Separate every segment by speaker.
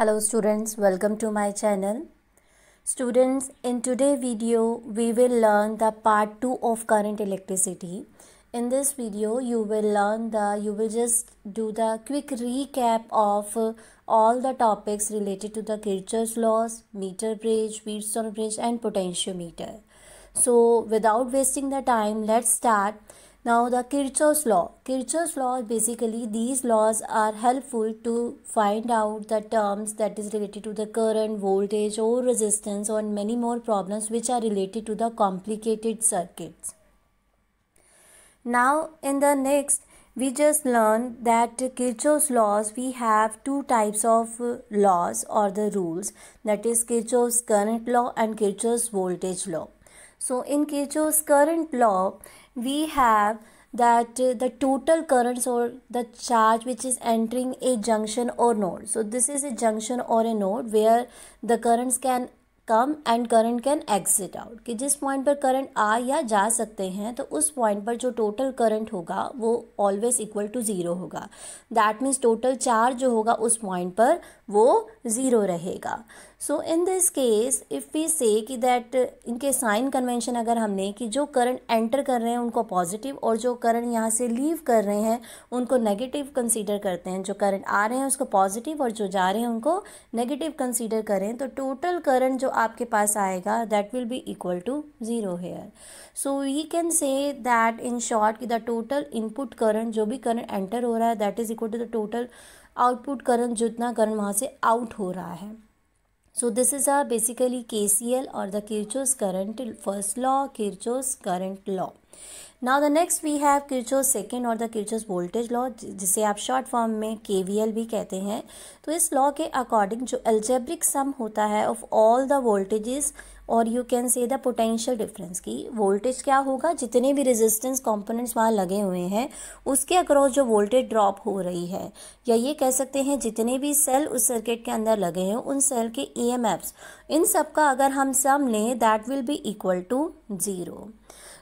Speaker 1: hello students welcome to my channel students in today video we will learn the part 2 of current electricity in this video you will learn the you will just do the quick recap of uh, all the topics related to the kirchhoff's laws meter bridge wheatstone bridge and potentiometer so without wasting the time let's start now the Kirchhoff's law. Kirchhoff's law basically these laws are helpful to find out the terms that is related to the current, voltage or resistance or many more problems which are related to the complicated circuits. Now in the next we just learned that Kirchhoff's laws we have two types of laws or the rules that is Kirchhoff's current law and Kirchhoff's voltage law. So in Kirchhoff's current law, we have that uh, the total currents or the charge which is entering a junction or node so this is a junction or a node where the currents can come and current can exit out कि जिस point पर current आ या जा सकते हैं तो उस point पर जो टोटल करंट होगा वो ऑलवेज इक्वल टू ज़ीरो होगा दैट मीन्स टोटल चार्ज जो होगा उस पॉइंट पर वो ज़ीरो रहेगा so in this case if we say कि दैट इनके साइन कन्वेंशन अगर हमने कि जो करंट एंटर कर रहे हैं उनको पॉजिटिव और जो करंट यहाँ से लीव कर रहे हैं उनको नेगेटिव कंसीडर करते हैं जो करंट आ रहे हैं उसको पॉजिटिव और जो जा रहे हैं उनको नेगेटिव कंसीडर करें तो टोटल करंट जो आपके पास आएगा that will be equal to zero here so we can say that in short कि द टोटल इनपुट करंट जो भी करंट एंटर हो रहा है that is equal to the total output current जितना करंट वहाँ से आउट हो रहा है so this is are basically के सी एल और the किचोज current first law किचोज current law now the next we have किरचो second और द किचोज वोल्टेज लॉ जिसे आप शॉर्ट फॉर्म में के वी एल भी कहते हैं तो इस लॉ के अकॉर्डिंग जो एल्जेब्रिक सम होता है ऑफ ऑल द वोल्टेजेस और you can say the potential difference की वोल्टेज क्या होगा जितने भी रेजिस्टेंस कंपोनेंट्स वहाँ लगे हुए हैं उसके अक्रॉस जो वोल्टेज ड्रॉप हो रही है या ये कह सकते हैं जितने भी सेल उस सर्किट के अंदर लगे हैं उन सेल के ई e इन सब का अगर हम सम लें that will be equal to zero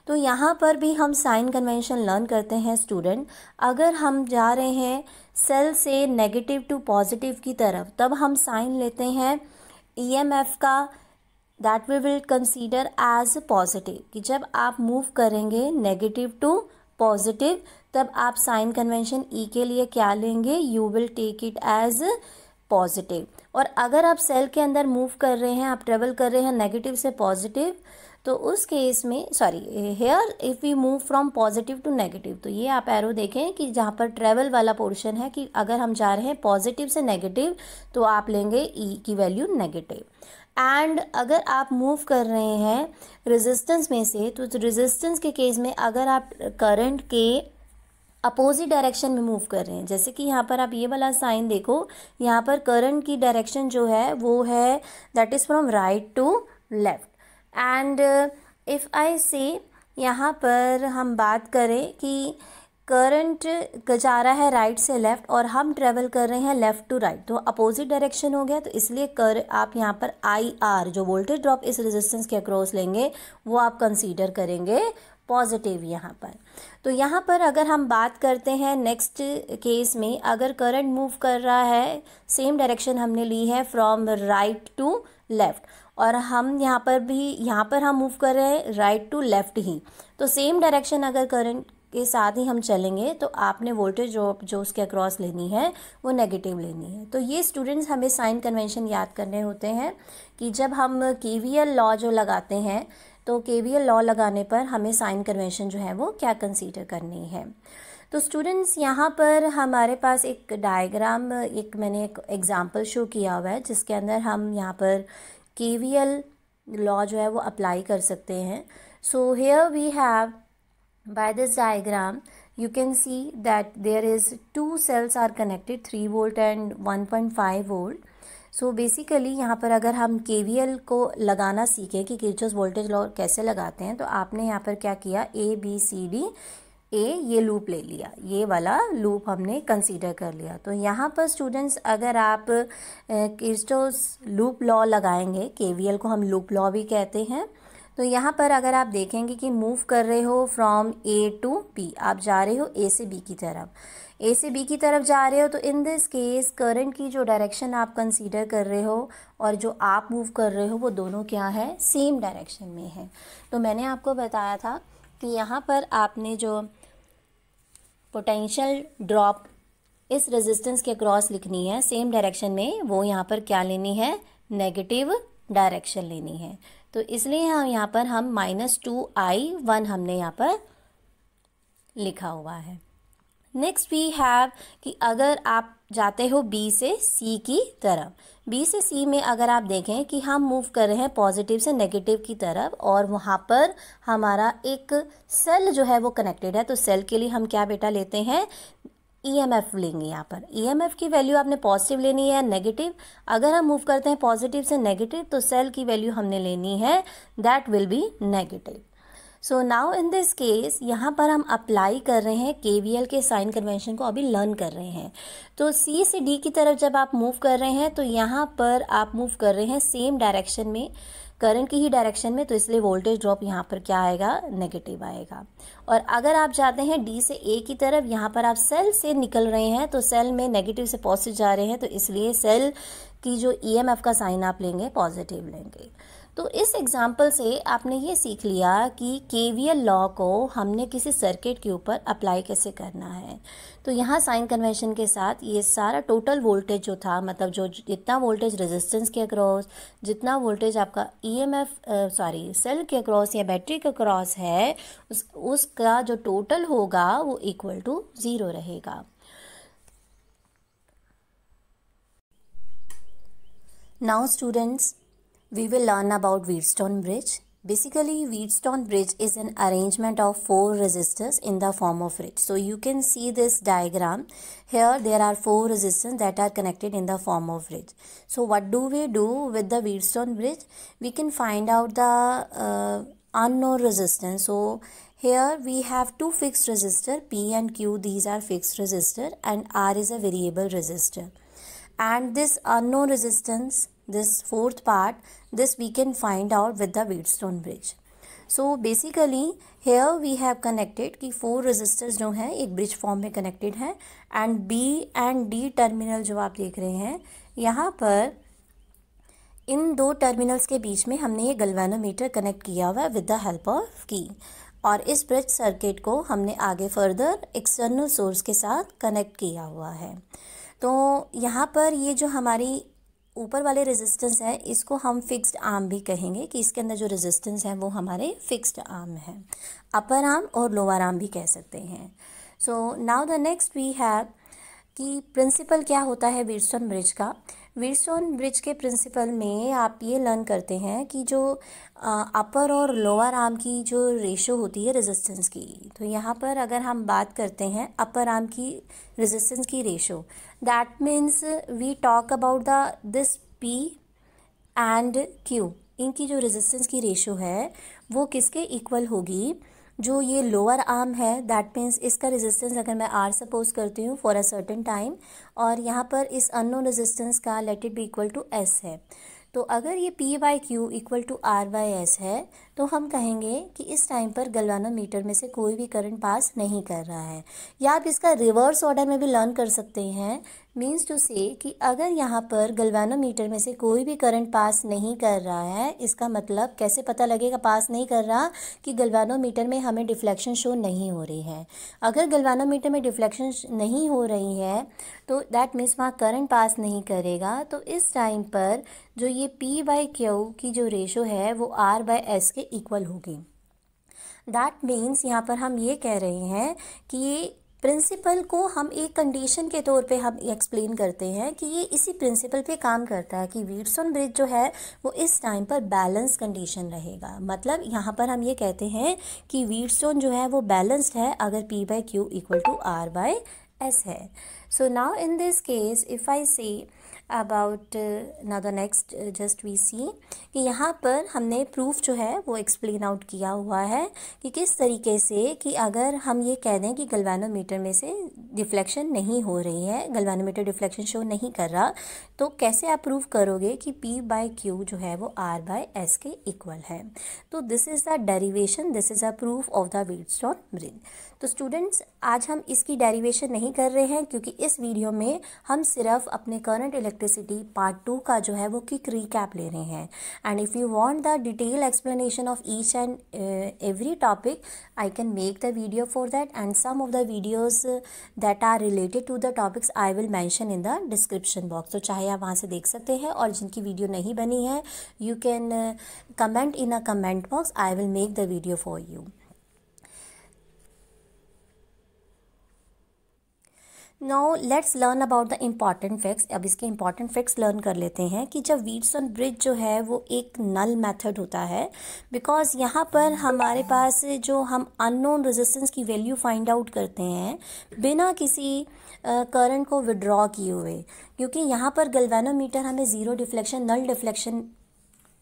Speaker 1: तो यहाँ पर भी हम साइन कन्वेंशन लर्न करते हैं स्टूडेंट अगर हम जा रहे हैं सेल से नेगेटिव टू पॉजिटिव की तरफ तब हम साइन लेते हैं एफ़ e का that we will consider as positive कि जब आप मूव करेंगे नेगेटिव टू पॉजिटिव तब आप साइन कन्वेंशन ई के लिए क्या लेंगे you will take it as positive और अगर आप सेल के अंदर मूव कर रहे हैं आप ट्रेवल कर रहे हैं नेगेटिव से पॉजिटिव तो उस केस में sorry here if we move from positive to negative तो ये आप एरो देखें कि जहाँ पर ट्रेवल वाला पोर्शन है कि अगर हम जा रहे हैं पॉजिटिव से नेगेटिव तो आप लेंगे ई e की वैल्यू नेगेटिव एंड अगर आप मूव कर रहे हैं रेजिस्टेंस में से तो रेजिस्टेंस के केस में अगर आप करंट के अपोजिट डायरेक्शन में मूव कर रहे हैं जैसे कि यहाँ पर आप ये वाला साइन देखो यहाँ पर करंट की डायरेक्शन जो है वो है that is from right to left and if I say यहाँ पर हम बात करें कि करंट जा रहा है राइट से लेफ़्ट और हम ट्रेवल कर रहे हैं लेफ़्ट टू राइट तो अपोजिट डायरेक्शन हो गया तो इसलिए कर आप यहाँ पर आई आर जो वोल्टेज ड्रॉप इस रेजिस्टेंस के अक्रॉस लेंगे वो आप कंसीडर करेंगे पॉजिटिव यहाँ पर तो यहाँ पर अगर हम बात करते हैं नेक्स्ट केस में अगर करंट मूव कर रहा है सेम डायरेक्शन हमने ली है फ्रॉम राइट टू लेफ़्ट और हम यहाँ पर भी यहाँ पर हम मूव कर रहे हैं राइट टू लेफ़्ट ही तो सेम डायरेक्शन अगर करंट के साथ ही हम चलेंगे तो आपने वोल्टेज जो जो उसके अक्रॉस लेनी है वो नेगेटिव लेनी है तो ये स्टूडेंट्स हमें साइन कन्वेंशन याद करने होते हैं कि जब हम के लॉ जो लगाते हैं तो के लॉ लगाने पर हमें साइन कन्वेंशन जो है वो क्या कंसीडर करनी है तो स्टूडेंट्स यहाँ पर हमारे पास एक डायग्राम एक मैंने एक एग्ज़ाम्पल शो किया हुआ है जिसके अंदर हम यहाँ पर के लॉ जो है वो अप्लाई कर सकते हैं so here we have by this diagram you can see that there is two cells are connected 3 volt and 1.5 volt so so basically यहाँ पर अगर हम के को लगाना सीखें कि किर्चर्स वोल्टेज लॉ कैसे लगाते हैं तो आपने यहाँ पर क्या किया A B C D A ये लूप ले लिया ये वाला लूप हमने कंसीडर कर लिया तो यहाँ पर स्टूडेंट्स अगर आप किर्चर्स लूप लॉ लगाएंगे के को हम लूप लॉ भी कहते हैं तो यहाँ पर अगर आप देखेंगे कि मूव कर रहे हो फ्रॉम ए टू बी आप जा रहे हो ए से बी की तरफ ए से बी की तरफ जा रहे हो तो इन दिस केस करंट की जो डायरेक्शन आप कंसीडर कर रहे हो और जो आप मूव कर रहे हो वो दोनों क्या है सेम डायरेक्शन में है तो मैंने आपको बताया था कि यहाँ पर आपने जो पोटेंशियल ड्रॉप इस रेजिस्टेंस के क्रॉस लिखनी है सेम डायरेक्शन में वो यहाँ पर क्या लेनी है नेगेटिव डायरेक्शन लेनी है तो इसलिए हम यहाँ पर हम माइनस टू आई वन हमने यहाँ पर लिखा हुआ है नेक्स्ट वी हैव कि अगर आप जाते हो बी से सी की तरफ बी से सी में अगर आप देखें कि हम मूव कर रहे हैं पॉजिटिव से नेगेटिव की तरफ और वहाँ पर हमारा एक सेल जो है वो कनेक्टेड है तो सेल के लिए हम क्या बेटा लेते हैं ई एम एफ लेंगे यहाँ पर ई एम एफ की वैल्यू आपने पॉजिटिव लेनी है या नेगेटिव अगर हम मूव करते हैं पॉजिटिव से नेगेटिव तो सेल की वैल्यू हमने लेनी है that will be negative so now in this case यहाँ पर हम अप्लाई कर रहे हैं के वी एल के साइन कन्वेंशन को अभी लर्न कर रहे हैं तो सी से डी की तरफ जब आप मूव कर रहे हैं तो यहाँ पर आप मूव कर रहे हैं सेम डायरेक्शन में करंट की ही डायरेक्शन में तो इसलिए वोल्टेज ड्रॉप यहाँ पर क्या आएगा नेगेटिव आएगा और अगर आप जाते हैं डी से ए की तरफ यहाँ पर आप सेल से निकल रहे हैं तो सेल में नेगेटिव से पॉजिटिव जा रहे हैं तो इसलिए सेल की जो ई e का साइन आप लेंगे पॉजिटिव लेंगे तो इस एग्ज़ाम्पल से आपने ये सीख लिया कि केवीएल लॉ को हमने किसी सर्किट के ऊपर अप्लाई कैसे करना है तो यहाँ साइन कन्वेंशन के साथ ये सारा टोटल वोल्टेज जो था मतलब जो जितना वोल्टेज रेजिस्टेंस के अक्रॉस जितना वोल्टेज आपका ईएमएफ सॉरी सेल के अक्रॉस या बैटरी के अक्रॉस है उस, उसका जो टोटल होगा वो इक्वल टू ज़ीरो रहेगा now students we will learn about Wheatstone bridge. Basically, Wheatstone bridge is an arrangement of four resistors in the form of bridge. So you can see this diagram. Here there are four resistors that are connected in the form of bridge. So what do we do with the Wheatstone bridge? We can find out the uh, unknown resistance. So here we have two fixed resistor P and Q. These are fixed resistor and R is a variable resistor. And this unknown resistance this fourth part this we can find out with the Wheatstone bridge so basically here we have connected ki four resistors jo hain ek bridge form mein connected hain and B and D terminal jo aap dekh rahe hain yahan par इन दो terminals के बीच में हमने ये galvanometer connect किया हुआ है विद द हेल्प ऑफ की और इस ब्रिज सर्किट को हमने आगे फर्दर एक्सटर्नल सोर्स के साथ कनेक्ट किया हुआ है तो यहाँ पर ये जो हमारी ऊपर वाले रेजिस्टेंस है इसको हम फिक्स्ड आर्म भी कहेंगे कि इसके अंदर जो रेजिस्टेंस है वो हमारे फिक्स्ड आर्म है अपर आर्म और लोअर आर्म भी कह सकते हैं so now the next we have कि प्रिंसिपल क्या होता है वीरसोन ब्रिज का वीरसोन ब्रिज के प्रिंसिपल में आप ये लर्न करते हैं कि जो अपर और लोअर आर्म की जो रेशो होती है रेजिस्टेंस की तो यहाँ पर अगर हम बात करते हैं अपर आर्म की रेजिस्टेंस की ratio that means we talk about the this p and q इनकी जो रेजिस्टेंस की रेशो है वो किसके इक्वल होगी जो ये लोअर आर्म है दैट मीन्स इसका रेजिस्टेंस अगर मैं आर सपोज करती हूँ फॉर अ सर्टेन टाइम और यहाँ पर इस अननोन रेजिस्टेंस का let it be equal to S है तो अगर ये P by Q equal to R by S है तो हम कहेंगे कि इस टाइम पर गलवानोमीटर में से कोई भी करंट पास नहीं कर रहा है या आप इसका रिवर्स ऑर्डर में भी लर्न कर सकते हैं मीन्स टू से कि अगर यहाँ पर गलवानोमीटर में से कोई भी करंट पास नहीं कर रहा है इसका मतलब कैसे पता लगेगा पास नहीं कर रहा कि गलवानोमीटर में हमें डिफ्लेक्शन शो नहीं हो रही है अगर गलवानोमीटर में डिफ्लेक्शन नहीं हो रही है तो दैट मीन्स वहाँ करंट पास नहीं करेगा तो इस टाइम पर जो ये पी बाई क्यू की जो रेशो है वो आर बाई एस के इक्वल होगी दैट मीन्स यहाँ पर हम ये कह रहे हैं कि प्रिंसिपल को हम एक कंडीशन के तौर पे हम एक्सप्लेन करते हैं कि ये इसी प्रिंसिपल पे काम करता है कि वीटसन ब्रिज जो है वो इस टाइम पर बैलेंस कंडीशन रहेगा मतलब यहाँ पर हम ये कहते हैं कि वीटसन जो है वो बैलेंस्ड है अगर P by Q equal to R by S है so now in this case if I say about ना the next just we see कि यहाँ पर हमने प्रूफ जो है वो एक्सप्लेन आउट किया हुआ है कि किस तरीके से कि अगर हम ये कह दें कि गलवानोमीटर में से डिफ्लेक्शन नहीं हो रही है गलवानोमीटर डिफ्लेक्शन शो नहीं कर रहा तो कैसे आप प्रूव करोगे कि पी बाई क्यू जो है वो आर बाय एस के इक्वल है तो this is the derivation this is a proof of the Wheatstone bridge तो स्टूडेंट्स आज हम इसकी डेरिवेशन नहीं कर रहे हैं क्योंकि इस वीडियो में हम सिर्फ अपने करंट इलेक्ट्रिसिटी पार्ट टू का जो है वो क्विक रिकैप ले रहे हैं and if you want the detail explanation of each and every topic I can make the video for that and some of the videos that are related to the topics I will mention in the description box तो चाहे आप वहाँ से देख सकते हैं और जिनकी वीडियो नहीं बनी है you can comment in a comment box I will make the video for you now let's learn about the important facts अब इसके इम्पॉर्टेंट फैक्ट्स लर्न कर लेते हैं कि जब वीड्स ऑन ब्रिज जो है वो एक नल मेथड होता है बिकॉज यहाँ पर हमारे पास जो हम अननोन रेजिस्टेंस की वैल्यू फाइंड आउट करते हैं बिना किसी करंट uh, को विड्रॉ किए हुए क्योंकि यहाँ पर गलवेनोमीटर हमें ज़ीरो डिफ्लेक्शन नल डिफ्लेक्शन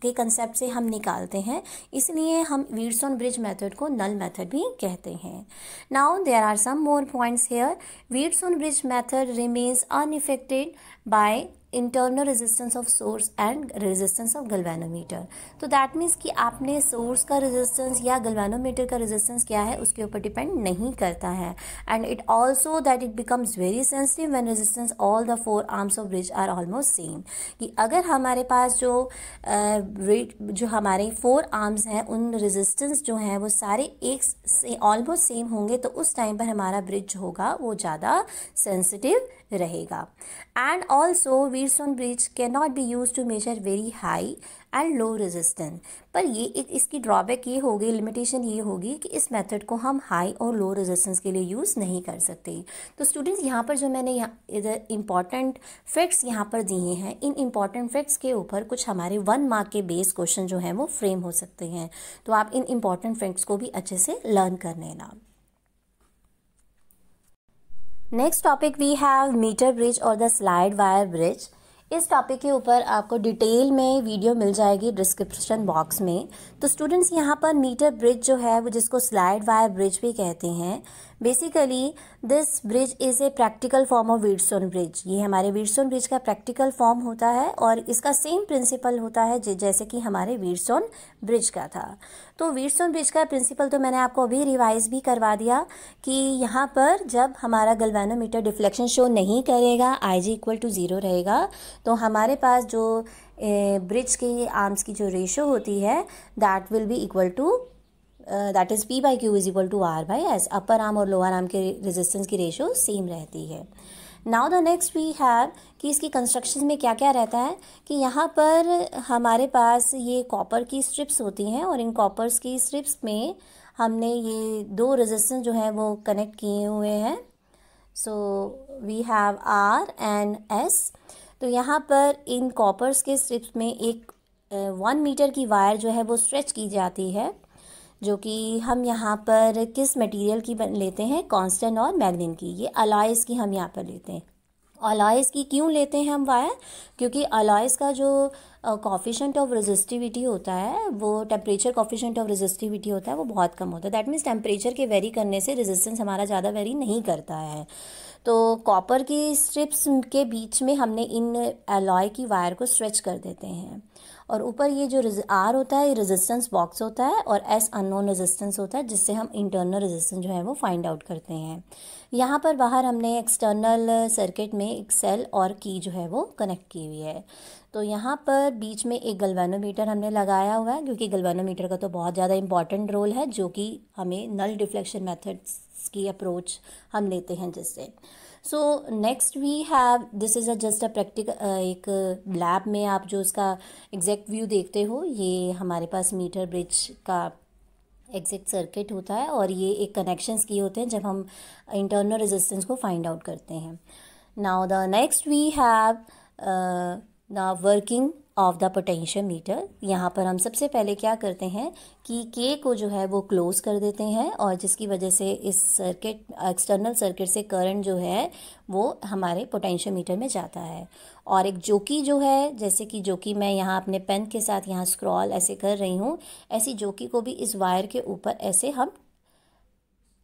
Speaker 1: के कंसेप्ट से हम निकालते हैं इसलिए हम वीरसोन ब्रिज मेथड को नल मेथड भी कहते हैं now there are some more points here Wheatstone bridge method remains unaffected by internal resistance of source and resistance of galvanometer तो दैट मीन्स कि आपने सोर्स का रेजिस्टेंस या गलवानोमीटर का रेजिस्टेंस क्या है उसके ऊपर डिपेंड नहीं करता है and it also that it becomes very sensitive when resistance all the four arms of bridge are almost same कि अगर हमारे पास जो जो हमारे फोर आर्म्स हैं उन रेजिस्टेंस जो हैं वो सारे एक से ऑलमोस्ट सेम होंगे तो उस टाइम पर हमारा ब्रिज होगा वो ज़्यादा सेंसिटिव रहेगा and also bridge can not be use to measure very high and low resistance पर ये एक इसकी ड्रॉबैक ये होगी लिमिटेशन ये होगी कि इस मेथड को हम हाई और लो रेजिस्टेंस के लिए यूज़ नहीं कर सकते तो स्टूडेंट्स यहाँ पर जो मैंने यहाँ इधर इम्पॉर्टेंट फैक्ट्स यहाँ पर दिए हैं इन इम्पॉर्टेंट फैक्ट्स के ऊपर कुछ हमारे वन मार्क के बेस क्वेश्चन जो हैं वो फ्रेम हो सकते हैं तो आप इन इम्पॉर्टेंट फैक्ट्स को भी अच्छे से लर्न कर लेना next topic we have meter bridge और द स्लाइड वायर ब्रिज इस टॉपिक के ऊपर आपको डिटेल में वीडियो मिल जाएगी डिस्क्रिप्शन बॉक्स में तो स्टूडेंट्स यहाँ पर मीटर ब्रिज जो है वो जिसको स्लाइड वायर ब्रिज भी कहते हैं basically this bridge is a practical form of Wheatstone bridge ये हमारे वीडसोन ब्रिज का प्रैक्टिकल फॉर्म होता है और इसका सेम प्रिंसिपल होता है जैसे कि हमारे वीडसोन ब्रिज का था तो वीडसोन ब्रिज का प्रिंसिपल तो मैंने आपको अभी रिवाइज भी करवा दिया कि यहाँ पर जब हमारा गलवानोमीटर डिफ्लेक्शन शो नहीं करेगा I G equal to zero रहेगा तो हमारे पास जो ब्रिज के आर्म्स की जो रेशो होती है that will be equal to that is P by Q is equal to R by S upper arm और लोअर आर्म के रेजिस्टेंस की रेशियो सेम रहती है now the next we have कि इसकी कंस्ट्रक्शन में क्या क्या रहता है कि यहाँ पर हमारे पास ये कॉपर की स्ट्रिप्स होती हैं और इन कॉपर्स की स्ट्रिप्स में हमने ये दो रेजिस्टेंस जो हैं वो कनेक्ट किए हुए हैं so we have R and S तो यहाँ पर इन कॉपर्स के स्ट्रिप्स में एक वन मीटर की वायर जो है वो स्ट्रेच की जाती है जो कि हम यहाँ पर किस मटेरियल की लेते हैं कांस्टेंट और मैग्नीन की ये अलॉयस की हम यहाँ पर लेते हैं अलॉयस की क्यों लेते हैं हम वायर क्योंकि अलॉयस का जो कॉफिशेंट ऑफ रेजिस्टिविटी होता है वो टेम्परेचर कॉफिशेंट ऑफ रेजिस्टिविटी होता है वो बहुत कम होता है दैट मीन्स टेम्परेचर के वेरी करने से रेजिस्टेंस हमारा ज़्यादा वेरी नहीं करता है तो कॉपर की स्ट्रिप्स के बीच में हमने इन एलॉय की वायर को स्ट्रेच कर देते हैं और ऊपर ये जो आर होता है ये रेजिस्टेंस बॉक्स होता है और एस अननोन रेजिस्टेंस होता है जिससे हम इंटरनल रेजिस्टेंस जो है वो फाइंड आउट करते हैं यहाँ पर बाहर हमने एक्सटर्नल सर्किट में एक सेल और की जो है वो कनेक्ट की हुई है तो यहाँ पर बीच में एक गलवानोमीटर हमने लगाया हुआ है क्योंकि गलवानोमीटर का तो बहुत ज़्यादा इम्पॉर्टेंट रोल है जो कि हमें नल डिफ्लेक्शन मेथड्स की अप्रोच हम लेते हैं जिससे so next we have this is a just a practical एक लैब में आप जो उसका एग्जैक्ट व्यू देखते हो ये हमारे पास मीटर ब्रिज का एग्जिट सर्किट होता है और ये एक कनेक्शंस की होते हैं जब हम इंटरनल रेजिस्टेंस को फाइंड आउट करते हैं now the next we have ना working of the potential meter यहाँ पर हम सबसे पहले क्या करते हैं कि के को जो है वो क्लोज़ कर देते हैं और जिसकी वजह से इस सर्किट एक्सटर्नल सर्किट से करंट जो है वो हमारे पोटेंशियल मीटर में जाता है और एक जोकी जो है जैसे कि जोकी मैं यहाँ अपने पेन के साथ यहाँ स्क्रॉल ऐसे कर रही हूँ ऐसी जोकी को भी इस वायर के ऊपर ऐसे हम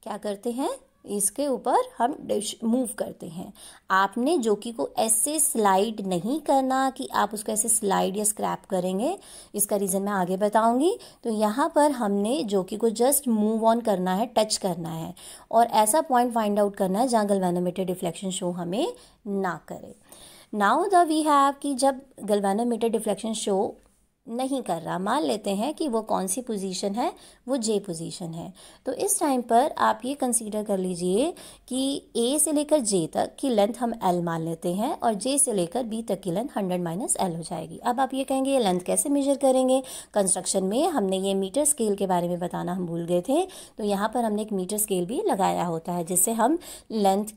Speaker 1: क्या करते हैं इसके ऊपर हम मूव करते हैं आपने जोकी को ऐसे स्लाइड नहीं करना कि आप उसको ऐसे स्लाइड या स्क्रैप करेंगे इसका रीज़न मैं आगे बताऊंगी तो यहाँ पर हमने जोकी को जस्ट मूव ऑन करना है टच करना है और ऐसा पॉइंट फाइंड आउट करना है जहाँ गलवानोमीटर डिफ्लेक्शन शो हमें ना करे नाउ द वी हैव कि जब गलवानोमीटर डिफ्लेक्शन शो नहीं कर रहा मान लेते हैं कि वो कौन सी पोजीशन है वो जे पोजीशन है तो इस टाइम पर आप ये कंसीडर कर लीजिए कि ए से लेकर जे तक की लेंथ हम एल मान लेते हैं और जे से लेकर बी तक की लेंथ हंड्रेड माइनस एल हो जाएगी अब आप ये कहेंगे ये लेंथ कैसे मेजर करेंगे कंस्ट्रक्शन में हमने ये मीटर स्केल के बारे में बताना हम भूल गए थे तो यहाँ पर हमने एक मीटर स्केल भी लगाया होता है जिससे हम लेंथ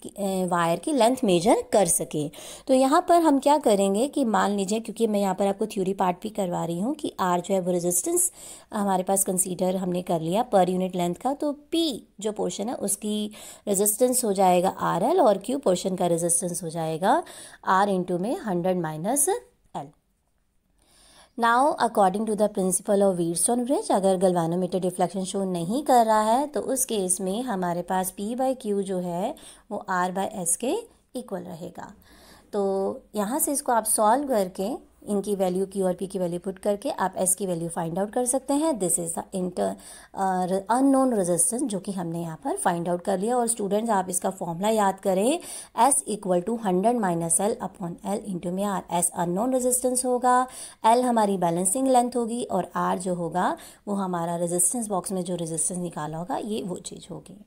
Speaker 1: वायर की लेंथ मेजर कर सकें तो यहाँ पर हम क्या करेंगे कि मान लीजिए क्योंकि मैं यहाँ पर आपको थ्योरी पार्ट भी करवा रही रही हूँ कि आर जो है वो रेजिस्टेंस हमारे पास कंसीडर हमने कर लिया पर यूनिट लेंथ का तो पी जो पोर्शन है उसकी रेजिस्टेंस हो जाएगा आर एल और क्यू पोर्शन का रेजिस्टेंस हो जाएगा आर इंटू में hundred minus L now according to the principle of Wheatstone bridge अगर गलवानोमीटर डिफ्लेक्शन शो नहीं कर रहा है तो उस केस में हमारे पास पी बाई क्यू जो है वो आर बाई एस के इक्वल रहेगा तो यहाँ से इसको आप सॉल्व करके इनकी वैल्यू क्यू और पी की वैल्यू पुट करके आप एस की वैल्यू फाइंड आउट कर सकते हैं this is the inter unknown resistance जो कि हमने यहाँ पर फाइंड आउट कर लिया और स्टूडेंट्स आप इसका फॉर्मूला याद करें S equal to hundred minus L upon L into में आर एस अननोन रेजिस्टेंस होगा एल हमारी बैलेंसिंग लेंथ होगी और आर जो होगा वो हमारा रेजिस्टेंस बॉक्स में जो रेजिस्टेंस निकाला होगा ये वो चीज़ होगी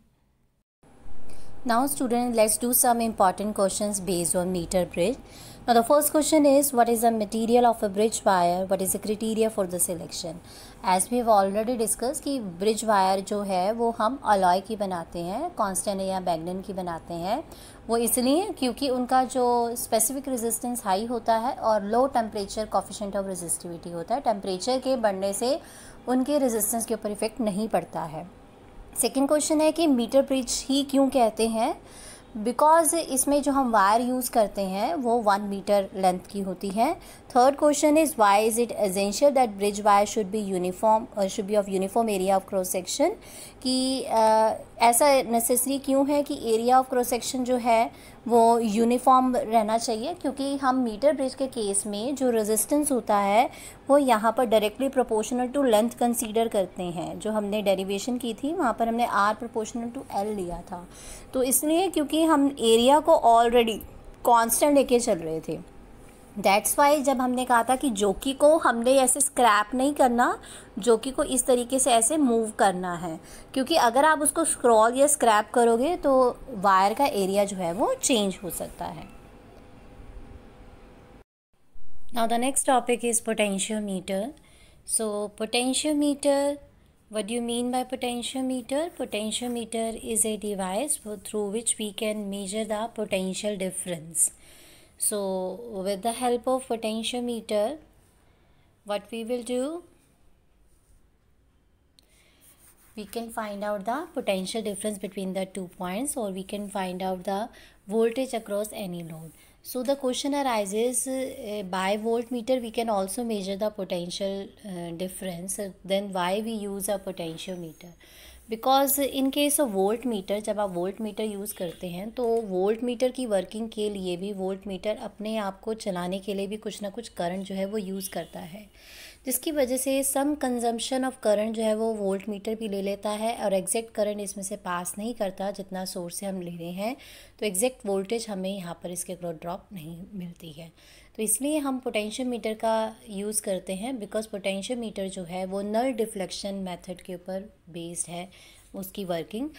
Speaker 1: Now students, let's do some important questions based on meter bridge. Now the first question is what is the material of a bridge wire? What is the criteria for the selection? As we have already discussed कि bridge wire जो है वो हम alloy की बनाते हैं constant या magnet की बनाते हैं वो इसलिए क्योंकि उनका जो specific resistance high होता है और low temperature coefficient of resistivity होता है Temperature के बढ़ने से उनके resistance के ऊपर effect नहीं पड़ता है सेकेंड क्वेश्चन है कि मीटर ब्रिज ही क्यों कहते हैं बिकॉज इसमें जो हम वायर यूज़ करते हैं वो वन मीटर लेंथ की होती है third question is why is it essential that bridge wire should be uniform should be of uniform area of cross section कि uh, ऐसा नेसेसरी क्यों है कि एरिया ऑफ क्रॉस सेक्शन जो है वो यूनिफॉर्म रहना चाहिए क्योंकि हम मीटर ब्रिज के केस में जो रेजिस्टेंस होता है वो यहाँ पर directly proportional to length consider करते हैं जो हमने डेरिवेशन की थी वहाँ पर हमने आर प्रोपोर्शनल टू एल लिया था तो इसलिए क्योंकि क्योंकि हम एरिया को ऑलरेडी कांस्टेंट लेके चल रहे थे दैट्स वाई जब हमने कहा था कि जोकी को हमने ऐसे स्क्रैप नहीं करना जोकी को इस तरीके से ऐसे मूव करना है क्योंकि अगर आप उसको स्क्रॉल या स्क्रैप करोगे तो वायर का एरिया जो है वो चेंज हो सकता है now the next topic is potentiometer so potentiometer What do you mean by potentiometer? Potentiometer is a device through which we can measure the potential difference. So with the help of potentiometer, what we will do? We can find out the potential difference between the two points or we can find out the voltage across any load. So the question arises uh, by voltmeter we can also measure the potential uh, difference then why we use a potentiometer. Because in case of voltmeter जब आप volt meter use करते हैं तो volt meter की working के लिए भी volt meter अपने आप को चलाने के लिए भी कुछ ना कुछ करंट जो है वो यूज़ करता है जिसकी वजह से सम कंजम्पशन ऑफ करंट जो है वो वोल्ट मीटर भी ले लेता है और एग्जैक्ट करंट इसमें से पास नहीं करता जितना सोर्स से हम ले रहे हैं तो एग्जैक्ट वोल्टेज हमें यहाँ पर इसके क्रॉ ड्रॉप नहीं मिलती है तो इसलिए हम मीटर का यूज़ करते हैं बिकॉज मीटर जो है वो नल डिफ्लेक्शन मेथड के ऊपर बेस्ड है उसकी working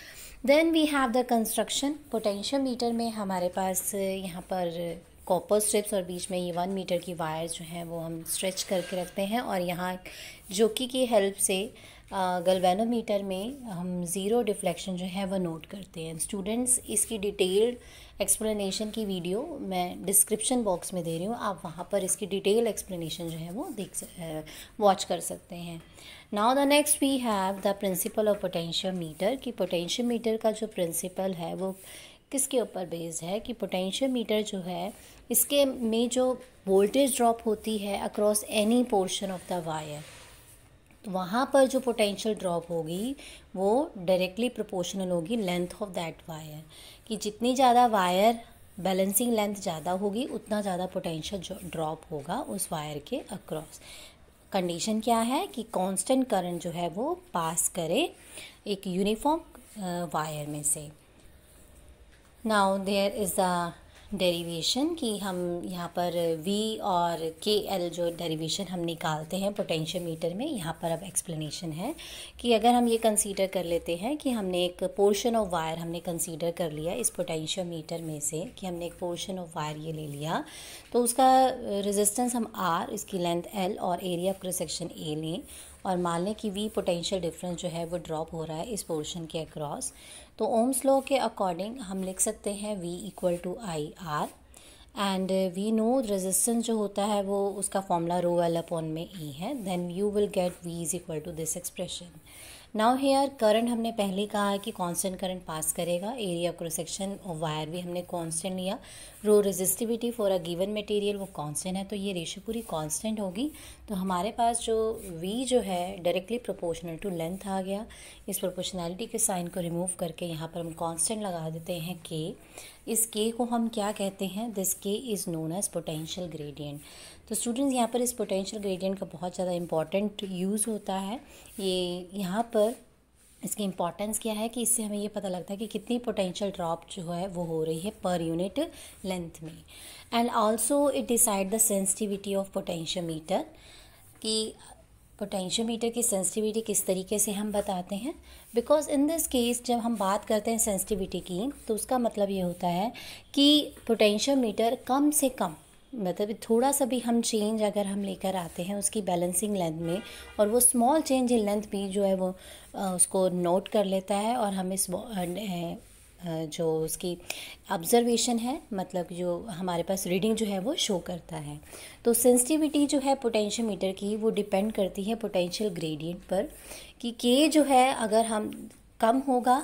Speaker 1: then we have the construction meter में हमारे पास यहाँ पर कॉपर स्ट्रिप्स और बीच में ये वन मीटर की वायर जो हैं वो हम स्ट्रेच करके रखते हैं और यहाँ जोकी की हेल्प से गलवेनोमीटर में हम ज़ीरो डिफ्लेक्शन जो है वो नोट करते हैं स्टूडेंट्स इसकी डिटेल्ड एक्सप्लेनेशन की वीडियो मैं डिस्क्रिप्शन बॉक्स में दे रही हूँ आप वहाँ पर इसकी डिटेल एक्सप्लेनेशन जो है वो देख वॉच कर सकते हैं now the next we have the principle of potential meter कि पोटेंशियल मीटर का जो प्रिंसिपल है वो किसके ऊपर बेस्ड है कि पोटेंशियल मीटर जो है इसके में जो वोल्टेज ड्रॉप होती है across any portion of the wire तो वहाँ पर जो पोटेंशियल ड्रॉप होगी वो डायरेक्टली प्रोपोर्शनल होगी लेंथ ऑफ दैट वायर कि जितनी ज़्यादा वायर बैलेंसिंग लेंथ ज़्यादा होगी उतना ज़्यादा पोटेंशियल ड्रॉप होगा उस वायर के अक्रॉस कंडीशन क्या है कि कांस्टेंट करंट जो है वो पास करे एक यूनिफॉर्म वायर में से now there is a derivation कि हम यहाँ पर V और के एल जो डेरिवेशन हम निकालते हैं पोटेंशियल मीटर में यहाँ पर अब एक्सप्लेनेशन है कि अगर हम ये कंसीडर कर लेते हैं कि हमने एक पोर्शन ऑफ वायर हमने कंसीडर कर लिया इस पोटेंशियल मीटर में से कि हमने एक पोर्शन ऑफ वायर ये ले लिया तो उसका रेजिस्टेंस हम आर इसकी लेंथ एल और एरिया ऑफ क्रोसेक्शन ए लें और लें की वी पोटेंशियल डिफरेंस जो है वो ड्रॉप हो रहा है इस पोर्शन के अक्रॉस तो ओम्स लॉ के अकॉर्डिंग हम लिख सकते हैं V equal to I R and we know resistance जो होता है वो उसका फॉर्मूला रो एल अपॉन में ई e है then you will get V is equal to this expression now here current हमने पहले कहा है कि कांस्टेंट करंट पास करेगा एरिया क्रॉस सेक्शन वायर भी हमने कांस्टेंट लिया rho resistivity for a given material वो कांस्टेंट है तो ये रेशो पूरी कांस्टेंट होगी तो हमारे पास जो वी जो है डायरेक्टली प्रोपोर्शनल टू लेंथ आ गया इस प्रोपोर्शनैलिटी के साइन को रिमूव करके यहाँ पर हम कॉन्स्टेंट लगा देते हैं के इस के को हम क्या कहते हैं this K is known as potential gradient तो स्टूडेंट्स यहाँ पर इस पोटेंशियल ग्रेडियंट का बहुत ज़्यादा इम्पॉर्टेंट यूज़ होता है ये यहाँ पर इसकी इम्पॉर्टेंस क्या है कि इससे हमें ये पता लगता है कि कितनी पोटेंशियल ड्रॉप जो है वो हो रही है पर यूनिट लेंथ में and also it decide the sensitivity of potential meter कि पोटेंशियोमीटर की सेंसिटिविटी किस तरीके से हम बताते हैं बिकॉज इन दिस केस जब हम बात करते हैं सेंसिटिविटी की तो उसका मतलब ये होता है कि पोटेंशियोमीटर कम से कम मतलब थोड़ा सा भी हम चेंज अगर हम लेकर आते हैं उसकी बैलेंसिंग लेंथ में और वो स्मॉल चेंज इन लेंथ भी जो है वो उसको नोट कर लेता है और हमें जो उसकी ऑब्जर्वेशन है मतलब जो हमारे पास रीडिंग जो है वो शो करता है तो सेंसिटिविटी जो है पोटेंशियल मीटर की वो डिपेंड करती है पोटेंशियल ग्रेडियंट पर कि के जो है अगर हम कम होगा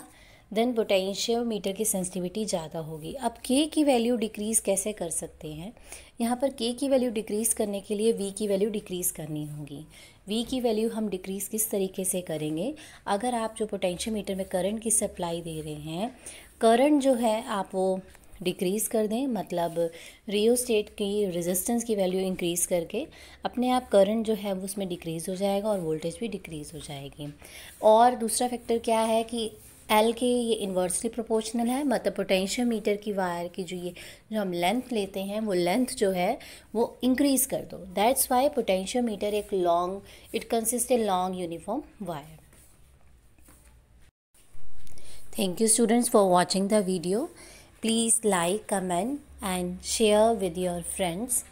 Speaker 1: देन पोटेंशियल मीटर की सेंसिटिविटी ज़्यादा होगी अब के की वैल्यू डिक्रीज़ कैसे कर सकते हैं यहाँ पर के की वैल्यू डिक्रीज़ करने के लिए वी की वैल्यू डिक्रीज़ करनी होगी वी की वैल्यू हम डिक्रीज़ किस तरीके से करेंगे अगर आप जो पोटेंशियल मीटर में करंट की सप्लाई दे रहे हैं करंट जो है आप वो डिक्रीज़ कर दें मतलब स्टेट की रेजिस्टेंस की वैल्यू इंक्रीज़ करके अपने आप करंट जो है वो उसमें डिक्रीज़ हो जाएगा और वोल्टेज भी डिक्रीज़ हो जाएगी और दूसरा फैक्टर क्या है कि एल के ये इन्वर्सली प्रोपोर्शनल है मतलब पोटेंशियल मीटर की वायर की जो ये जो हम लेंथ लेते हैं वो लेंथ जो है वो इंक्रीज़ कर दो दैट्स वाई पोटेंशियल मीटर एक long it consist a long uniform wire Thank you students for watching the video. Please like, comment and share with your friends.